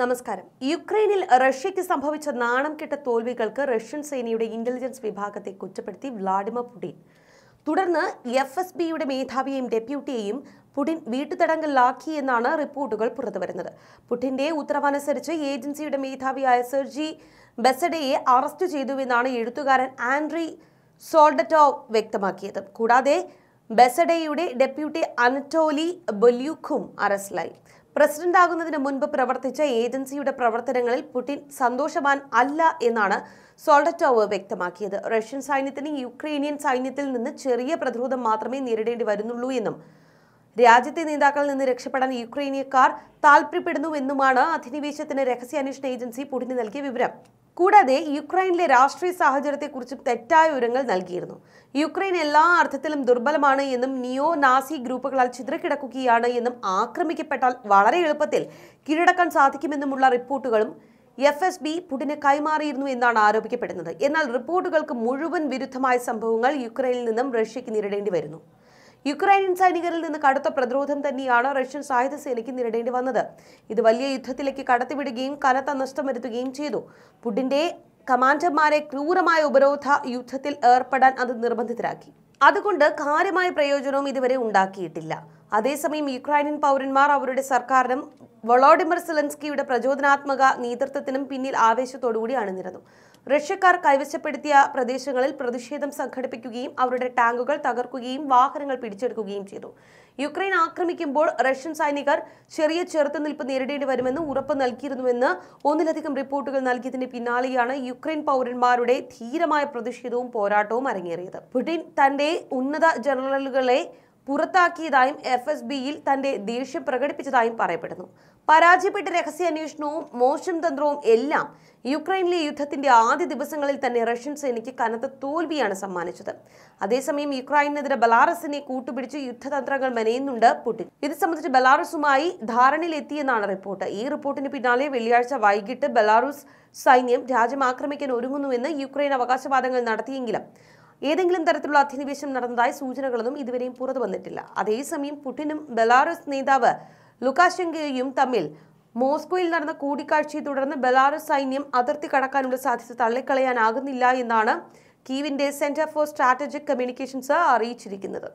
നമസ്കാരം യുക്രൈനിൽ റഷ്യയ്ക്ക് സംഭവിച്ച നാണം കെട്ട തോൽവികൾക്ക് റഷ്യൻ സേനയുടെ ഇന്റലിജൻസ് വിഭാഗത്തെ കുറ്റപ്പെടുത്തി വ്ളാഡിമർ പുടിൻ തുടർന്ന് എഫ് എസ് ബിയുടെ മേധാവിയെയും ഡെപ്യൂട്ടിയെയും പുടിൻ വീട്ടുതടങ്കലിലാക്കി എന്നാണ് റിപ്പോർട്ടുകൾ പുറത്തുവരുന്നത് പുടിന്റെ ഉത്തരവനുസരിച്ച് ഏജൻസിയുടെ മേധാവിയായ സെർജി ബെസഡയെ അറസ്റ്റ് ചെയ്തു എന്നാണ് എഴുത്തുകാരൻ ആൻഡ്രി സോൾഡറ്റോവ് വ്യക്തമാക്കിയത് കൂടാതെ ബെസഡയുടെ ഡെപ്യൂട്ടി അനറ്റോലി ബൊല്യൂഖും അറസ്റ്റിലായി പ്രസിഡന്റാകുന്നതിന് മുൻപ് പ്രവർത്തിച്ച ഏജൻസിയുടെ പ്രവർത്തനങ്ങളിൽ പുടിൻ സന്തോഷവാൻ അല്ല എന്നാണ് സോൾഡറ്റോവ് വ്യക്തമാക്കിയത് റഷ്യൻ സൈന്യത്തിന് യുക്രൈനിയൻ സൈന്യത്തിൽ നിന്ന് ചെറിയ പ്രതിരോധം മാത്രമേ നേരിടേണ്ടി വരുന്നുള്ളൂ എന്നും രാജ്യത്തെ നേതാക്കളിൽ നിന്ന് രക്ഷപ്പെടാൻ യുക്രൈനിയക്കാർ താൽപര്യപ്പെടുന്നുവെന്നുമാണ് അധിനിവേശത്തിന് രഹസ്യാന്വേഷണ ഏജൻസി പുടിന് നൽകിയ വിവരം കൂടാതെ യുക്രൈനിലെ രാഷ്ട്രീയ സാഹചര്യത്തെക്കുറിച്ചും തെറ്റായ വിവരങ്ങൾ നൽകിയിരുന്നു യുക്രൈൻ എല്ലാ അർത്ഥത്തിലും ദുർബലമാണ് എന്നും നിയോ നാസി ഗ്രൂപ്പുകളാൽ ചിതറിക്കിടക്കുകയാണ് എന്നും ആക്രമിക്കപ്പെട്ടാൽ വളരെ എളുപ്പത്തിൽ കീഴടക്കാൻ സാധിക്കുമെന്നുമുള്ള റിപ്പോർട്ടുകളും എഫ് എസ് ബി പുടിനെ കൈമാറിയിരുന്നു എന്നാണ് ആരോപിക്കപ്പെടുന്നത് എന്നാൽ റിപ്പോർട്ടുകൾക്ക് മുഴുവൻ വിരുദ്ധമായ സംഭവങ്ങൾ യുക്രൈനിൽ നിന്നും റഷ്യയ്ക്ക് നേരിടേണ്ടി വരുന്നു യുക്രൈനിയൻ സൈനികരിൽ നിന്ന് കടുത്ത പ്രതിരോധം തന്നെയാണ് റഷ്യൻ സായുധ സേനയ്ക്ക് നേരിടേണ്ടി വന്നത് ഇത് വലിയ യുദ്ധത്തിലേക്ക് കടത്തിവിടുകയും കനത്ത നഷ്ടം വരുത്തുകയും ചെയ്തു പുടിന്റെ കമാൻഡർമാരെ ക്രൂരമായ ഉപരോധ യുദ്ധത്തിൽ ഏർപ്പെടാൻ അത് നിർബന്ധിതരാക്കി അതുകൊണ്ട് കാര്യമായ പ്രയോജനവും ഇതുവരെ ഉണ്ടാക്കിയിട്ടില്ല അതേസമയം യുക്രൈനിയൻ പൗരന്മാർ അവരുടെ സർക്കാരിനും വളോഡിമിർ സെലൻസ്കിയുടെ പ്രചോദനാത്മക നേതൃത്വത്തിനും പിന്നിൽ ആവേശത്തോടുകൂടിയാണ് നിരന്നു റഷ്യക്കാർ കൈവശപ്പെടുത്തിയ പ്രദേശങ്ങളിൽ പ്രതിഷേധം സംഘടിപ്പിക്കുകയും അവരുടെ ടാങ്കുകൾ തകർക്കുകയും വാഹനങ്ങൾ പിടിച്ചെടുക്കുകയും ചെയ്തു യുക്രൈൻ ആക്രമിക്കുമ്പോൾ റഷ്യൻ സൈനികർ ചെറിയ ചെറുത്തുനിൽപ്പ് നേരിടേണ്ടി വരുമെന്ന് ഉറപ്പ് നൽകിയിരുന്നുവെന്ന് ഒന്നിലധികം റിപ്പോർട്ടുകൾ നൽകിയതിന് പിന്നാലെയാണ് യുക്രൈൻ പൗരന്മാരുടെ ധീരമായ പ്രതിഷേധവും പോരാട്ടവും അരങ്ങേറിയത് പുടിൻ തന്റെ ഉന്നത ജനറലുകളെ പുറത്താക്കിയതായും എഫ് എസ് ബിയിൽ തന്റെ ദേഷ്യം പ്രകടിപ്പിച്ചതായും പറയപ്പെടുന്നു പരാജയപ്പെട്ട രഹസ്യാന്വേഷണവും മോശം തന്ത്രവും എല്ലാം യുക്രൈനിലെ യുദ്ധത്തിന്റെ ആദ്യ ദിവസങ്ങളിൽ തന്നെ റഷ്യൻ സേനയ്ക്ക് കനത്ത തോൽവിയാണ് സമ്മാനിച്ചത് അതേസമയം യുക്രൈനെതിരെ ബലാറസിനെ കൂട്ടുപിടിച്ച് യുദ്ധതന്ത്രങ്ങൾ മെനയുന്നുണ്ട് പുടിൻ ഇത് സംബന്ധിച്ച് ബലാറസുമായി ധാരണയിലെത്തിയെന്നാണ് റിപ്പോർട്ട് ഈ റിപ്പോർട്ടിന് പിന്നാലെ വെള്ളിയാഴ്ച വൈകിട്ട് ബലാറൂസ് സൈന്യം രാജ്യം ആക്രമിക്കാൻ ഒരുങ്ങുന്നുവെന്ന് യുക്രൈൻ അവകാശവാദങ്ങൾ നടത്തിയെങ്കിലും ഏതെങ്കിലും തരത്തിലുള്ള അധിനിവേശം നടന്നതായി സൂചനകളൊന്നും ഇതുവരെയും പുറത്തു വന്നിട്ടില്ല അതേസമയം പുടിനും ബെലാറസ് നേതാവ് ലുക്കാശങ്കയും തമ്മിൽ മോസ്കോയിൽ നടന്ന കൂടിക്കാഴ്ചയെ തുടർന്ന് ബെലാറസ് സൈന്യം അതിർത്തി കടക്കാനുള്ള സാധ്യത തള്ളിക്കളയാനാകുന്നില്ല എന്നാണ് കീവിന്റെ സെന്റർ ഫോർ സ്ട്രാറ്റജിക് കമ്മ്യൂണിക്കേഷൻസ് അറിയിച്ചിരിക്കുന്നത്